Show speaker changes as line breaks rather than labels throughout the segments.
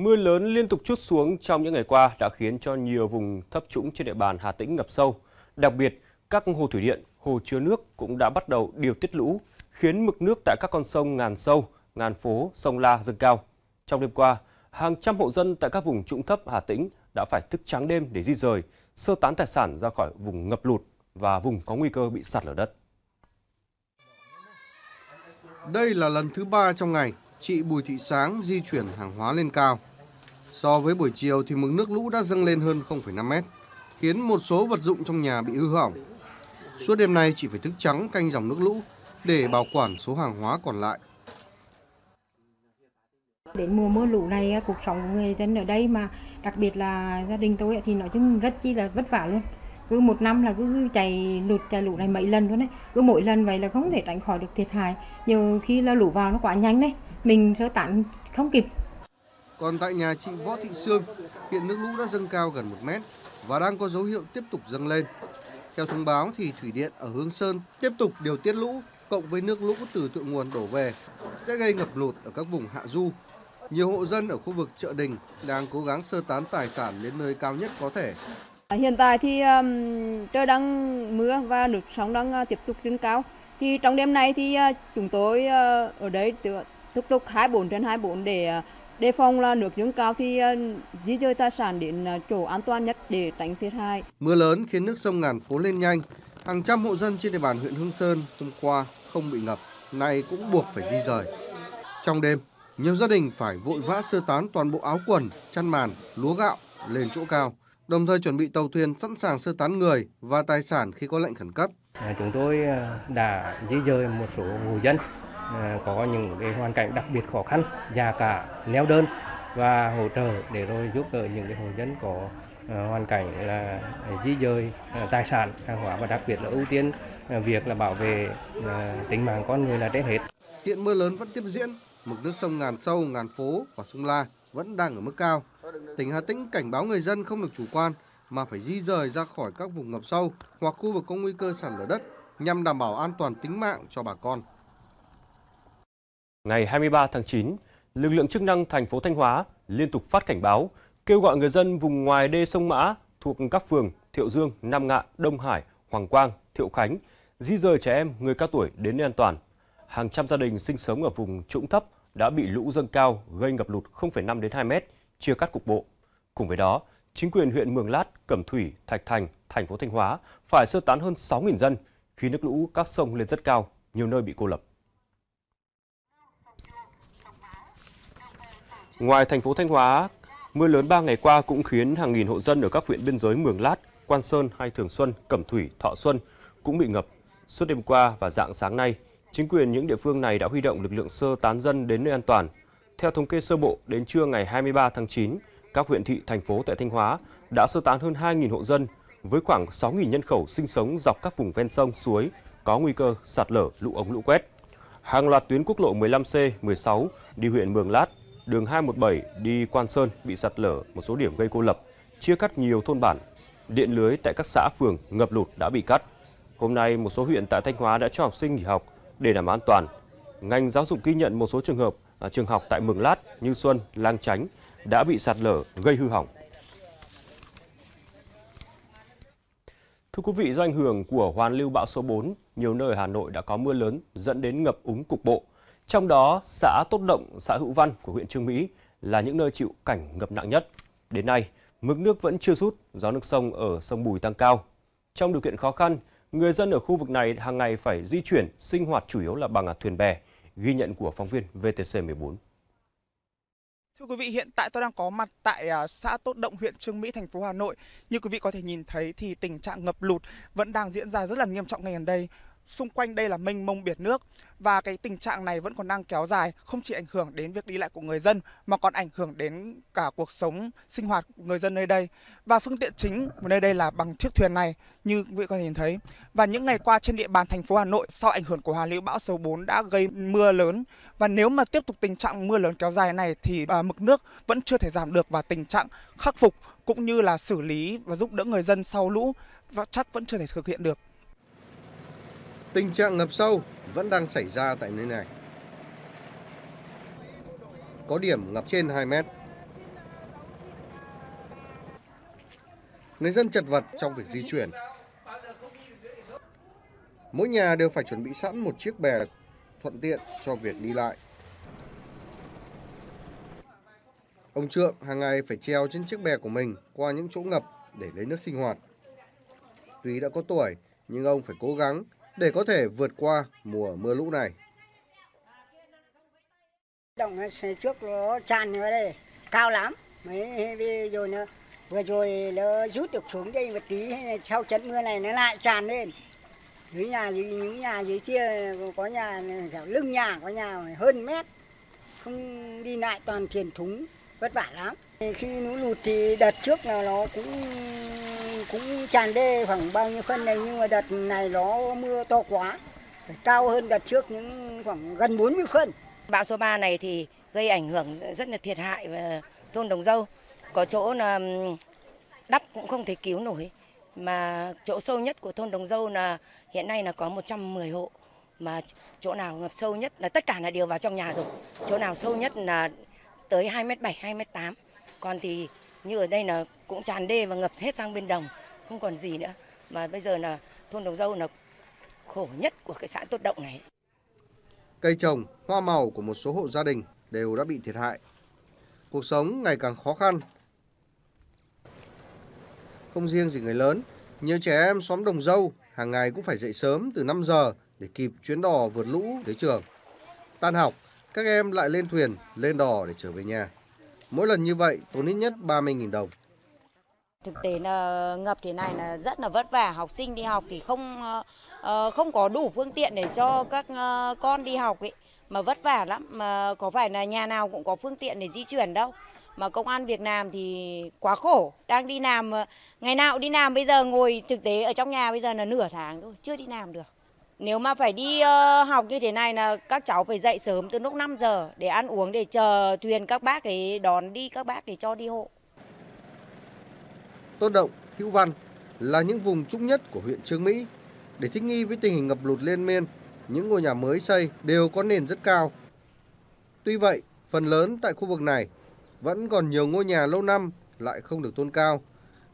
Mưa lớn liên tục chút xuống trong những ngày qua đã khiến cho nhiều vùng thấp trũng trên địa bàn Hà Tĩnh ngập sâu. Đặc biệt, các hồ thủy điện, hồ chứa nước cũng đã bắt đầu điều tiết lũ, khiến mực nước tại các con sông ngàn sâu, ngàn phố, sông La dâng cao. Trong đêm qua, hàng trăm hộ dân tại các vùng trũng thấp Hà Tĩnh đã phải thức trắng đêm để di rời, sơ tán tài sản ra khỏi vùng ngập lụt và vùng có nguy cơ bị sạt lở đất. Đây là lần thứ ba trong ngày chị Bùi Thị Sáng di
chuyển hàng hóa lên cao. So với buổi chiều thì mực nước lũ đã dâng lên hơn 0,5 mét, khiến một số vật dụng trong nhà bị hư hỏng. Suốt đêm nay chị phải thức trắng canh dòng nước lũ để bảo quản số hàng hóa còn lại.
Đến mùa mưa lũ này à, cuộc sống của người dân ở đây mà đặc biệt là gia đình tôi à, thì nói chung rất chi là vất vả luôn. Cứ một năm là cứ chạy lụt chạy lũ này mấy lần luôn đấy. Cứ mỗi lần vậy là không thể tránh khỏi được thiệt hại. Nhiều khi là lũ vào nó quá nhanh đấy mình sơ tán không kịp.
Còn tại nhà chị Võ Thị Sương, hiện nước lũ đã dâng cao gần 1 mét và đang có dấu hiệu tiếp tục dâng lên. Theo thông báo thì thủy điện ở hương Sơn tiếp tục điều tiết lũ cộng với nước lũ từ thượng nguồn đổ về sẽ gây ngập lụt ở các vùng hạ du. Nhiều hộ dân ở khu vực chợ Đình đang cố gắng sơ tán tài sản đến nơi cao nhất có thể.
Hiện tại thì um, trời đang mưa và nước sóng đang uh, tiếp tục dâng cao. Thì trong đêm nay thì uh, chúng tôi uh, ở đấy túc trực 24 trên 24 để ờ, đề phòng là nước dâng cao thì ờ, di dời tài sản đến ờ, chỗ an toàn nhất để tránh thiệt hại.
Mưa lớn khiến nước sông Ngàn Phố lên nhanh, hàng trăm hộ dân trên địa bàn huyện Hương Sơn hôm qua không bị ngập, nay cũng buộc phải di rời. Trong đêm, nhiều gia đình phải vội vã sơ tán toàn bộ áo quần, chăn màn, lúa gạo lên chỗ cao, đồng thời chuẩn bị tàu thuyền sẵn sàng sơ tán người và tài sản khi có lệnh khẩn cấp. Chúng tôi đã di rời một số hộ dân Ờ, có những cái hoàn cảnh đặc biệt khó khăn, già cả, neo đơn và hỗ trợ để rồi giúp đỡ những cái hộ dân có ờ, hoàn cảnh là di dời ờ, tài sản hàng hóa và đặc biệt là ưu tiên việc là bảo vệ tính mạng con người là trên hết. Hiện mưa lớn vẫn tiếp diễn, mực nước sông ngàn sâu, ngàn phố và sông La vẫn đang ở mức cao. Tỉnh Hà Tĩnh cảnh báo người dân không được chủ quan mà phải di rời ra khỏi các vùng ngập sâu hoặc khu vực có nguy cơ sạt lở đất nhằm đảm bảo an toàn tính mạng
cho bà con ngày 23 tháng 9, lực lượng chức năng thành phố Thanh Hóa liên tục phát cảnh báo, kêu gọi người dân vùng ngoài đê sông Mã thuộc các phường Thiệu Dương, Nam Ngạn, Đông Hải, Hoàng Quang, Thiệu Khánh di rời trẻ em, người cao tuổi đến nơi an toàn. Hàng trăm gia đình sinh sống ở vùng trũng thấp đã bị lũ dâng cao gây ngập lụt 0,5 đến 2 mét, chia cắt cục bộ. Cùng với đó, chính quyền huyện Mường Lát, Cẩm Thủy, Thạch Thành, thành phố Thanh Hóa phải sơ tán hơn 6.000 dân khi nước lũ các sông lên rất cao, nhiều nơi bị cô lập. Ngoài thành phố Thanh Hóa, mưa lớn 3 ngày qua cũng khiến hàng nghìn hộ dân ở các huyện biên giới Mường Lát, Quan Sơn hay Thường Xuân, Cẩm Thủy, Thọ Xuân cũng bị ngập. Suốt đêm qua và dạng sáng nay, chính quyền những địa phương này đã huy động lực lượng sơ tán dân đến nơi an toàn. Theo thống kê sơ bộ, đến trưa ngày 23 tháng 9, các huyện thị, thành phố tại Thanh Hóa đã sơ tán hơn 2.000 hộ dân với khoảng 6.000 nhân khẩu sinh sống dọc các vùng ven sông, suối có nguy cơ sạt lở, lũ ống, lũ quét. Hàng loạt tuyến quốc lộ 15C, 16 đi huyện Mường Lát, đường 217 đi Quan Sơn bị sạt lở, một số điểm gây cô lập, chia cắt nhiều thôn bản. Điện lưới tại các xã phường ngập lụt đã bị cắt. Hôm nay, một số huyện tại Thanh Hóa đã cho học sinh nghỉ học để đảm bảo an toàn. Ngành giáo dục ghi nhận một số trường hợp à, trường học tại Mường Lát, Như Xuân, Lang Chánh đã bị sạt lở gây hư hỏng. Thưa quý vị, do ảnh hưởng của hoàn lưu bão số 4, nhiều nơi ở Hà Nội đã có mưa lớn dẫn đến ngập úng cục bộ. Trong đó, xã Tốt Động, xã Hữu Văn của huyện Trương Mỹ là những nơi chịu cảnh ngập nặng nhất. Đến nay, mực nước vẫn chưa rút, do nước sông ở sông Bùi tăng cao. Trong điều kiện khó khăn, người dân ở khu vực này hàng ngày phải di chuyển, sinh hoạt chủ yếu là bằng thuyền bè, ghi nhận của phóng viên VTC14. Thưa quý vị, hiện tại tôi đang có mặt tại à, xã Tốt Động, huyện Trương Mỹ, thành phố Hà Nội. Như quý vị có thể nhìn thấy thì tình trạng ngập lụt vẫn đang diễn ra rất là nghiêm trọng ngày gần đây xung quanh đây là mênh mông biển nước và cái tình trạng này vẫn còn đang kéo dài không chỉ ảnh hưởng đến việc đi lại của người dân mà còn ảnh hưởng đến cả cuộc sống sinh hoạt của người dân nơi đây và phương tiện chính của nơi đây là bằng chiếc thuyền này như quý vị có thể nhìn thấy và những ngày qua trên địa bàn thành phố Hà Nội sau ảnh hưởng của hoàn lưu bão số 4 đã gây mưa lớn và nếu mà tiếp tục tình trạng mưa lớn kéo dài này thì à, mực nước vẫn chưa thể giảm được và tình trạng khắc phục cũng như là xử lý và giúp đỡ người dân sau lũ và chắc vẫn chưa thể thực hiện được Tình trạng ngập sâu
vẫn đang xảy ra tại nơi này. Có điểm ngập trên 2 mét. Người dân chật vật trong việc di chuyển. Mỗi nhà đều phải chuẩn bị sẵn một chiếc bè thuận tiện cho việc đi lại. Ông Trượng hàng ngày phải treo trên chiếc bè của mình qua những chỗ ngập để lấy nước sinh hoạt. Tuy đã có tuổi, nhưng ông phải cố gắng để có thể vượt qua mùa mưa lũ này.
Đồng trước nó tràn nữa đây, cao lắm. Mấy bây giờ nó vừa rồi nó rút được xuống đây một tí sau trận mưa này nó lại tràn lên dưới nhà dưới những nhà dưới kia có nhà dạo lưng nhà có nhà hơn mét không đi lại toàn thiền thúng vất vả lắm khi lũ lụt thì đợt trước là nó cũng cũng tràn đê khoảng bao nhiêu phân này nhưng mà đợt này nó mưa to quá cao hơn đợt trước những khoảng gần 40 phân. Bão số 3 này thì gây ảnh hưởng rất là thiệt hại và thôn Đồng Dâu. Có chỗ là đắp cũng không thể cứu nổi mà chỗ sâu nhất của thôn Đồng Dâu là hiện nay là có 110 hộ mà chỗ nào ngập sâu nhất là tất cả là đều vào trong nhà rồi. Chỗ nào sâu nhất là tới 2m7, 2m8. Còn thì như ở đây là cũng tràn đê và ngập hết sang bên đồng không còn gì nữa mà bây giờ là thôn đồng dâu là khổ nhất của cái xã tốt động này
cây trồng hoa màu của một số hộ gia đình đều đã bị thiệt hại cuộc sống ngày càng khó khăn không riêng gì người lớn nhiều trẻ em xóm đồng dâu hàng ngày cũng phải dậy sớm từ 5 giờ để kịp chuyến đò vượt lũ tới trường tan học các em lại lên thuyền lên đò để trở về nhà Mỗi lần như vậy tốn ít nhất 30.000 đồng.
Thực tế là ngập thế này là rất là vất vả, học sinh đi học thì không ờ, ờ, không có đủ phương tiện để cho các ờ, con đi học ấy mà vất vả lắm mà có phải là nhà nào cũng có phương tiện để di chuyển đâu mà công an Việt Nam thì quá khổ đang đi làm ngày nào đi làm bây giờ ngồi thực tế ở trong nhà bây giờ là nửa tháng thôi chưa đi làm được nếu mà phải đi uh, học như thế này là các cháu phải dậy sớm từ lúc 5 giờ để ăn uống để chờ thuyền các bác ấy đón đi các bác để cho đi hộ.
Tốt Động, Hữu Văn là những vùng trũng nhất của huyện Trương Mỹ. Để thích nghi với tình hình ngập lụt liên miên, những ngôi nhà mới xây đều có nền rất cao. Tuy vậy, phần lớn tại khu vực này vẫn còn nhiều ngôi nhà lâu năm lại không được tôn cao.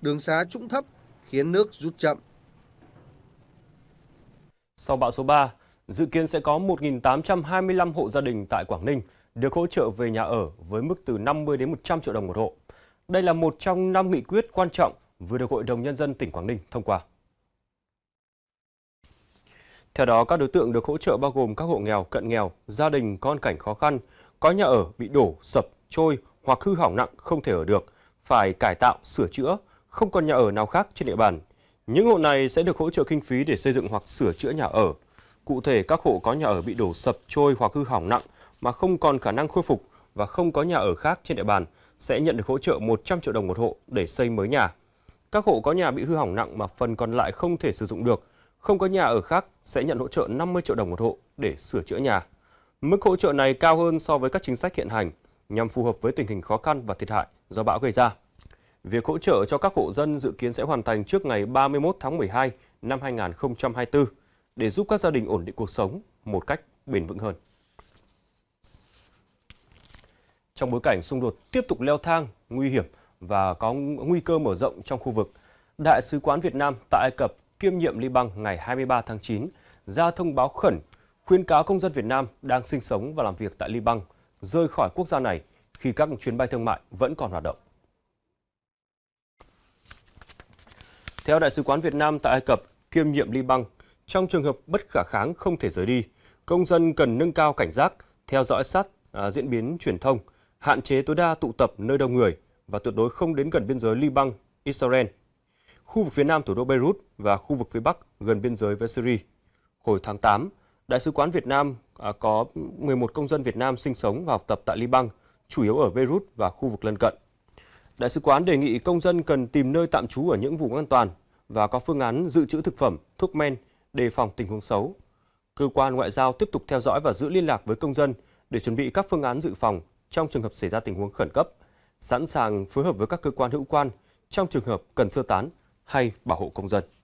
Đường xá trũng thấp
khiến nước rút chậm sau bão số 3, dự kiến sẽ có 1.825 hộ gia đình tại Quảng Ninh được hỗ trợ về nhà ở với mức từ 50 đến 100 triệu đồng một hộ. Đây là một trong năm nghị quyết quan trọng vừa được Hội đồng Nhân dân tỉnh Quảng Ninh thông qua. Theo đó, các đối tượng được hỗ trợ bao gồm các hộ nghèo, cận nghèo, gia đình con cảnh khó khăn, có nhà ở bị đổ, sập, trôi hoặc hư hỏng nặng không thể ở được, phải cải tạo, sửa chữa, không còn nhà ở nào khác trên địa bàn những hộ này sẽ được hỗ trợ kinh phí để xây dựng hoặc sửa chữa nhà ở. Cụ thể, các hộ có nhà ở bị đổ sập, trôi hoặc hư hỏng nặng mà không còn khả năng khôi phục và không có nhà ở khác trên địa bàn sẽ nhận được hỗ trợ 100 triệu đồng một hộ để xây mới nhà. Các hộ có nhà bị hư hỏng nặng mà phần còn lại không thể sử dụng được, không có nhà ở khác sẽ nhận hỗ trợ 50 triệu đồng một hộ để sửa chữa nhà. Mức hỗ trợ này cao hơn so với các chính sách hiện hành nhằm phù hợp với tình hình khó khăn và thiệt hại do bão gây ra. Việc hỗ trợ cho các hộ dân dự kiến sẽ hoàn thành trước ngày 31 tháng 12 năm 2024 để giúp các gia đình ổn định cuộc sống một cách bền vững hơn. Trong bối cảnh xung đột tiếp tục leo thang, nguy hiểm và có nguy cơ mở rộng trong khu vực, Đại sứ quán Việt Nam tại Ai Cập kiêm nhiệm Liban ngày 23 tháng 9 ra thông báo khẩn khuyên cáo công dân Việt Nam đang sinh sống và làm việc tại Liban rời khỏi quốc gia này khi các chuyến bay thương mại vẫn còn hoạt động. Theo Đại sứ quán Việt Nam tại Ai Cập, kiêm nhiệm Liban, trong trường hợp bất khả kháng không thể rời đi, công dân cần nâng cao cảnh giác, theo dõi sát à, diễn biến truyền thông, hạn chế tối đa tụ tập nơi đông người và tuyệt đối không đến gần biên giới Liban, Israel, khu vực phía nam thủ đô Beirut và khu vực phía bắc gần biên giới với Syria. Hồi tháng 8, Đại sứ quán Việt Nam à, có 11 công dân Việt Nam sinh sống và học tập tại Liban, chủ yếu ở Beirut và khu vực lân cận. Đại sứ quán đề nghị công dân cần tìm nơi tạm trú ở những vùng an toàn và có phương án dự trữ thực phẩm, thuốc men đề phòng tình huống xấu. Cơ quan ngoại giao tiếp tục theo dõi và giữ liên lạc với công dân để chuẩn bị các phương án dự phòng trong trường hợp xảy ra tình huống khẩn cấp, sẵn sàng phối hợp với các cơ quan hữu quan trong trường hợp cần sơ tán hay bảo hộ công dân.